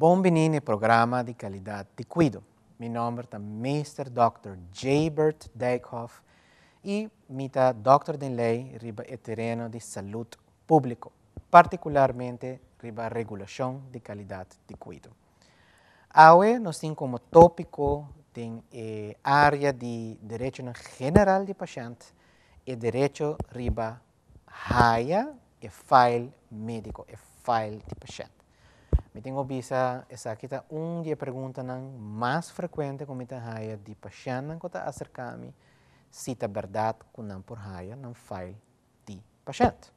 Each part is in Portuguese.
Buon benissimo programma di qualità di Guido. Mi nome è Mr. Dr. Bert Dijkhoff e mi ta Dr. Den Lei riba il terreno di salute pubblico, particolarmente riba regolazione di qualità di Guido. Aue nos tem como tópico tem eh, área de direito general de paciente e diritto riba raia e file médico e file de paciente. tenho tengo essa esa está um dia pergunta mais frequente com con mi tan haya di pasian nan kota acercami si ta verdad kun por raia não file de paciente.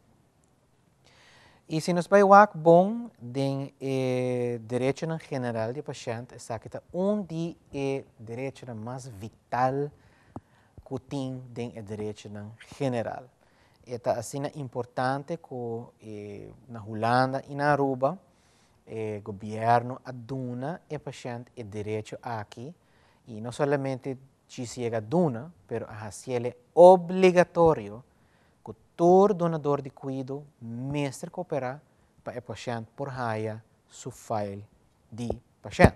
E se nos vai wak bom de eh, direito general de paciente esa kita un di e eh, direito nan mais vital que den e direito nan general. está assim importante com eh, na Holanda e na Aruba o eh, governo aduna o paciente e direito aqui e não somente se chega aduna, pero a é obrigatório que todo donador de cuido mestre cooperar para o paciente por raia seu file de paciente.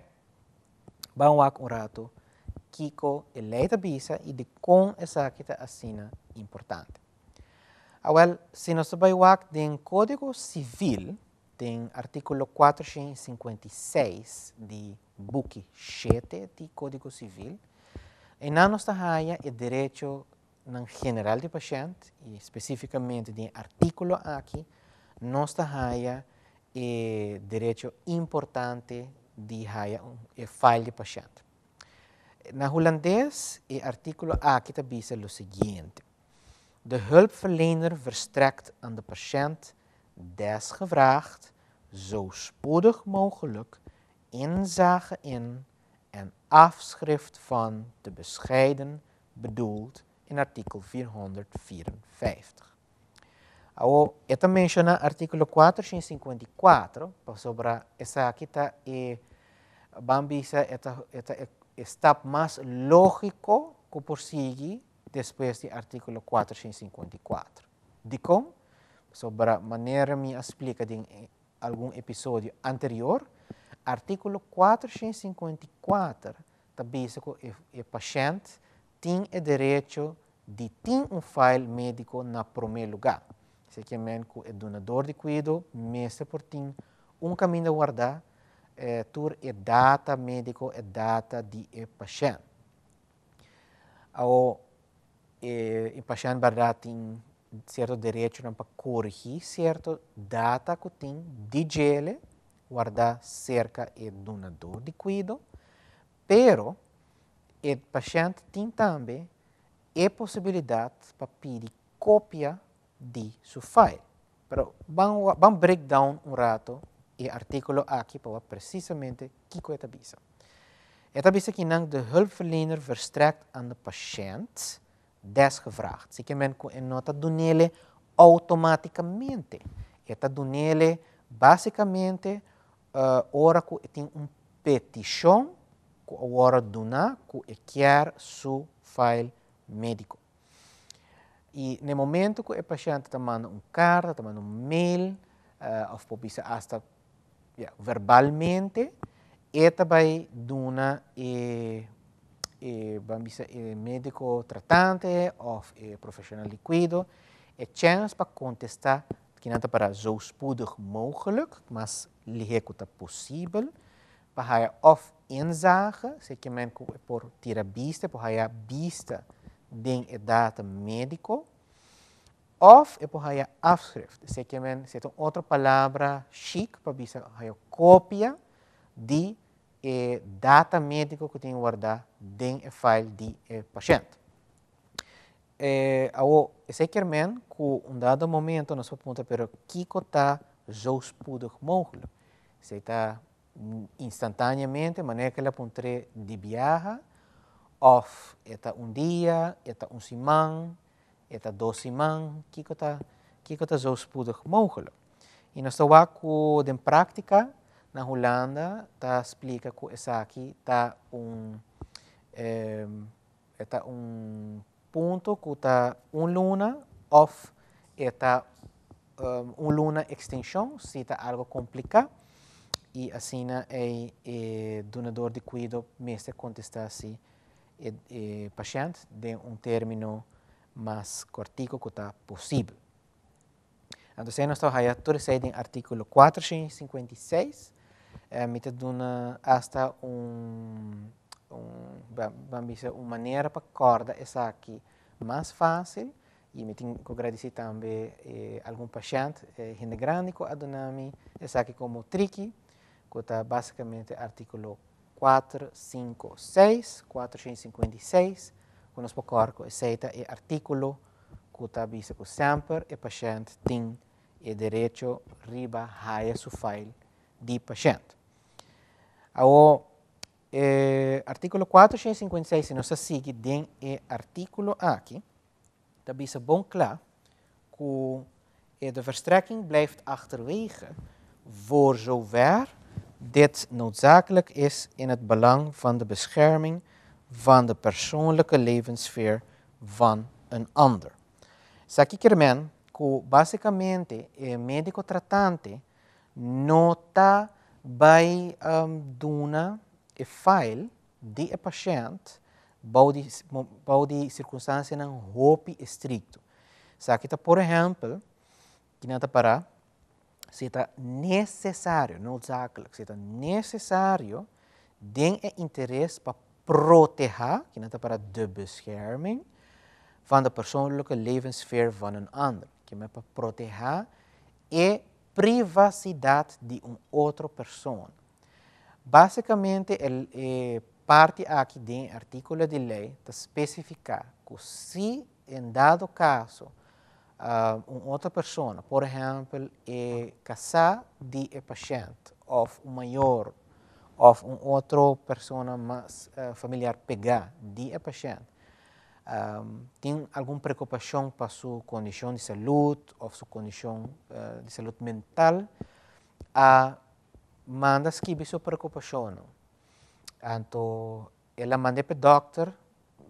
Vamos lá um rato Kiko eleita visa e de com essa que assina importante. Agora, se nós trabalhamos em Código Civil, tem artigo 456 de BUC 7 de Código Civil. E na nossa área, o direito no general do paciente, e especificamente de artículo aqui, nossa área é direito importante de haja é file do paciente. Na holandês, o artículo aqui também diz o seguinte. De hulpverlener verstrekt aan de patiënt desgevraagd zo spoedig mogelijk inzage in en afschrift van te bescheiden bedoeld in artikel 454. Ao, eu menciona menciono 454, 454, sobre esa kita e Bambi esta, e, e lógico que por seguir después de artikel 454. De como? sobre a maneira me explica em eh, algum episódio anterior, artigo 454 diz que o paciente tem o direito de ter um file médico na primeiro lugar. Se que é donador de cuido, mesmo por ter um caminho a guardar, é, tur é data médico, é data de o paciente. Ao o eh, paciente verdade tem certo direito para corrigir certo data que tem de gele, guardar cerca e donador de cuido, pero o paciente tem também a possibilidade para pedir cópia de seu file. Pero vamos, vamos break down um rato e artículo aqui para precisamente o que é a é Het que een de hulpverlener verstrekt aan de paciente desgevraagd. Así que men nota está nele automaticamente. Está nele basicamente uh, eh, que tem um petição, hora donar que quer seu file médico. E no momento que o paciente está mandando uma carta, está um mail, uh, ou pode ser até yeah, verbalmente, ele vai donar para eh, bisa eh, médico tratante ou eh, profissional de cuido, chance para contestar que nada para zo spoedig mogelijk, mas ligecuta possível, para haja of inzage, se que men por terapista, para haja vista de data médico, of e por haya afschrift, se que men se outra palavra chic para haja cópia de é, data médica que tem que guardar dentro do file de eh, paciente. É, o esse que men, que um dado momento nós pergunta para que está os pudos móvel. Se está instantaneamente, maneira que ele apontou de viaja, off, está um dia, está um semana, está dois semanas, que está que está os pudos E nós estamos com, em prática, na Holanda tá explica essa aqui tá um eh, é, tá um ponto que tá um luna off e é, tá um, um luna extensão se tá algo complicado e assim né, é, é donador de cuido mesmo contestar assim é, é, paciente de um término mais cortico que está possível. Então, nós estamos aí, tudo em artigo 456, é mitaduna hasta un, un bambisa uma maneira para corda essa aqui mais fácil e me tenho que agradecer também eh, algum paciente eh, gente grande que adonami essa aqui como tricky que está basicamente artículo 456 456 que nós corpo aceita e artículo que está visto que sempre o paciente tem o direito riba raia sua file die patiënt. Ao eh, in 456, in sigue den e artículo is também is bom claro e de verstrekking blijft achterwege voor zover dit noodzakelijk is in het belang van de bescherming van de persoonlijke levenssfeer van een ander. Saki Kermen, que basicamente een medico tratante nota bij um, ähm, Duna e file de a patiënt bouw die circunstância num hope estricto. tá por exemplo, que nada para se tá necessário, não zakelijk, se tá necessário, den é interesse para proteger, que nada para de bescherming, van da persoonlijke levensfeer van een ander. Que me para proteger e privacidade de uma outra pessoa. Basicamente, ele, eh, parte aqui de um artigo de lei de especificar que se em dado caso uh, ah, uma outra pessoa, por exemplo, é eh, casar de um paciente ou um maior ou uma outra pessoa mais uh, eh, familiar pegar de um paciente, um, tem alguma preocupação para sua condição de saúde ou sua condição uh, eh, de saúde mental, a uh, manda escrever sua preocupação. Então, ela manda para o doctor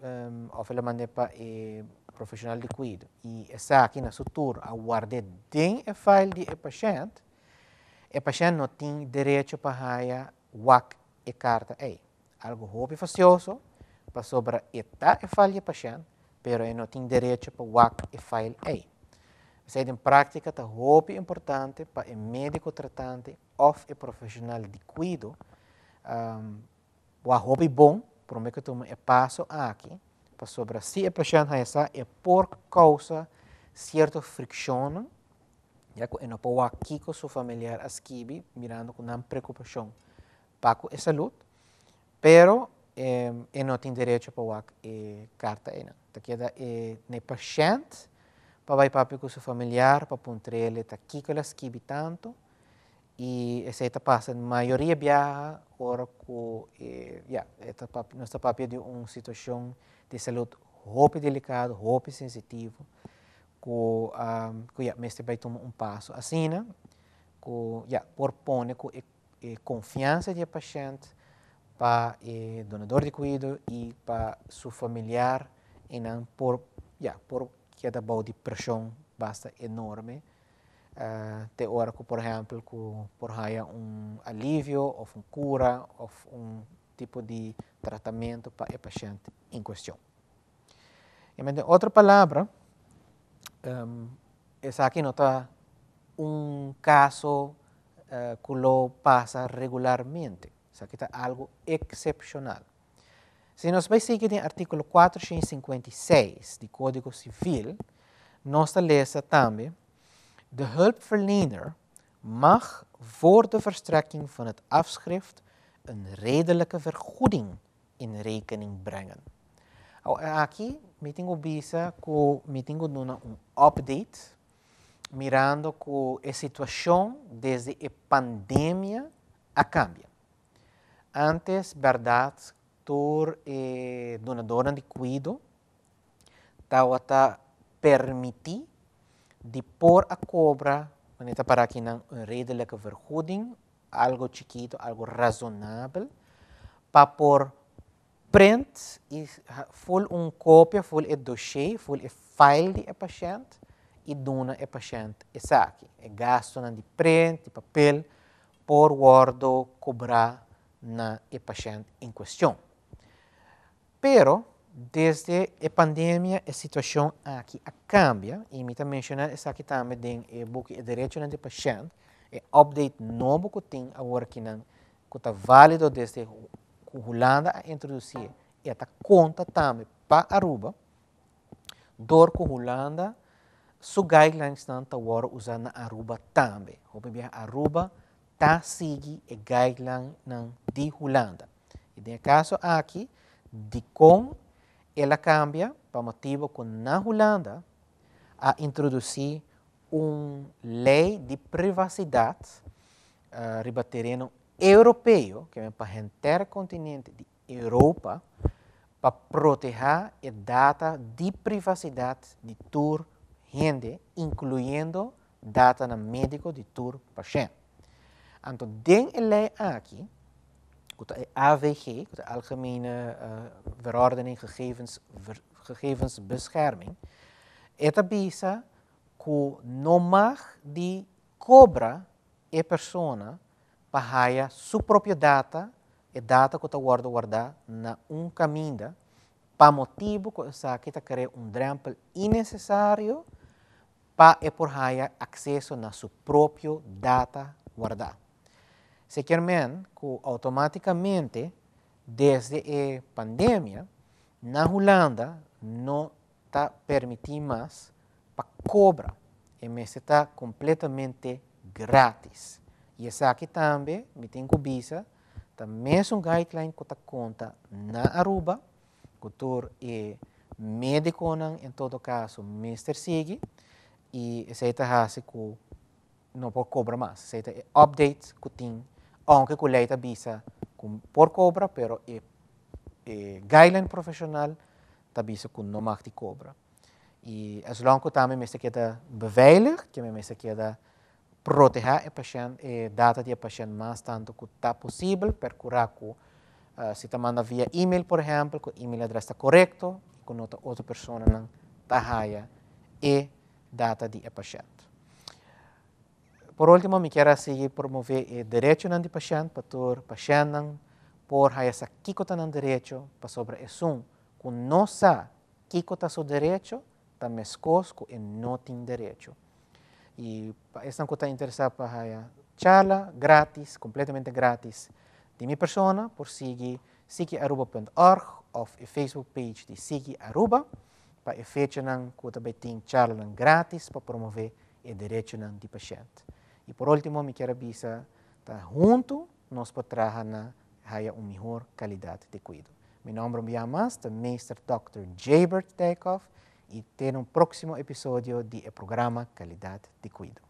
um, ou ela manda para o profissional de cuidado. E está aqui na sua turma, a guarda bem o file do paciente, o paciente não tem direito para raia, WAC carta. Ei, algo roubo e facioso, para sobre eta e falha para xan, pero eu não tem direito para wak e falha aí. Isso em prática tá roupa importante para o médico tratante ou o profissional de cuido. Um, o roupa bom, para que tu é passo aqui, para sobre se o paciente essa é por causa certa fricção, já que não pode aqui com seu familiar asquibi, mirando com não preocupação para a saúde, pero não tem direito para a carta ena. Tá que é ne paciente, para vai papi com seu familiar, para pontrele, tá aqui que elas tanto, e essa tá passa, a maioria viaja, ora com, eh, yeah, esta papi, nossa papi de uma situação eh, eh, de saúde roupa delicado, roupa sensitivo, com, um, com yeah, mestre vai tomar um passo assim, né? Com, yeah, propõe com e, e confiança de paciente, para o eh, donador de cuido e para seu familiar e não por já yeah, por que da de pressão basta enorme uh, te hora que por exemplo que por haja um alívio ou um cura ou um tipo de tratamento para o paciente em questão e outra palavra um, essa aqui nota um caso uh, eh, que lo passa regularmente o sea, que está algo excepcional. Se nós vamos seguir em artigo 456 do Código Civil, nós leemos também de hulpverlener mag voor de verstrekking van het afschrift een redelijke vergoeding in rekening brengen. Aqui, me tenho visto que me um update, mirando que a situação desde a pandemia a cambia antes, verdade, tur eh, donadora de cuido, tawata permiti de por a cobra, manita para que não redeleca vergoeding, algo chiquito, algo razonável, para por print e full um cópia, full e dossiê, full e file de paciente e dona e paciente e saque. E gasto de print, de papel, por guardo cobrar na paciente em questão. Pero, desde a pandemia, a situação aqui cambia, e me também mencionar essa aqui também, tem o direito de eh, paciente, o update novo que tem agora que não que está válido desde a Holanda a introduzir e a conta também para Aruba, dor a Holanda, sua guidelines não está agora usando Aruba também. Vou Aruba, ta sigi e guideline nan di Holanda. E no caso aqui, DICOM, ela cambia para motivo que na Holanda a introduzir uma lei de privacidade uh, riba terreno europeu, que é para o continente de Europa, para proteger a data de privacidade de tur gente, incluindo data na médico de tur paciente anto aantal denkenlei aki, AVG, de Algemene uh, Verordening Gegevens, ver, Gegevensbescherming, etabisa ku nomag di cobra e persona para su própria data e data que está guarda guardar na un caminda pa motivo que sa que está querer um drempel innecessário para e por raia acceso na su propio data guardar se men, que automaticamente, desde a pandemia, na Holanda não está permitindo mais para cobra. E mesmo está completamente grátis. E essa aqui também, me tem visa, também é um guideline que está conta na Aruba, cultura e médico, em todo caso, Mr. Sigi, e aceita que não pode cobrar mais, aceita update que tem aunque colheita bisa com por cobra, pero e, e guideline professional ta bisa com no mag cobra. E as long que mi me se queda beveilig, que me se queda proteger a patient e data de a patient mais tanto que tá possível per curar com uh, eh, se tá manda via e-mail, por exemplo, com e-mail address tá correto, com outra outra pessoa não tá raia e data di a patient. Por último, me quiero seguir promover el eh, derecho de paciente, para paciente por esa kikotanan derecho, para sobre eso, que no sa kikota su derecho, también escosco y no tiene derecho. Y están que está interesada para haya charla gratis, completamente gratis, de mi persona, por seguir sigiaruba.org of a Facebook page de sigi.aruba Aruba, para efectuar que también charla gratis para promover el derecho de paciente. E por último, me quero avisar, tá, junto nós podemos trazer na uma melhor qualidade de cuidado. Meu nome é Biamas, o Dr. Jaybert Takeoff, e tenho um próximo episódio do programa Qualidade de Cuidado.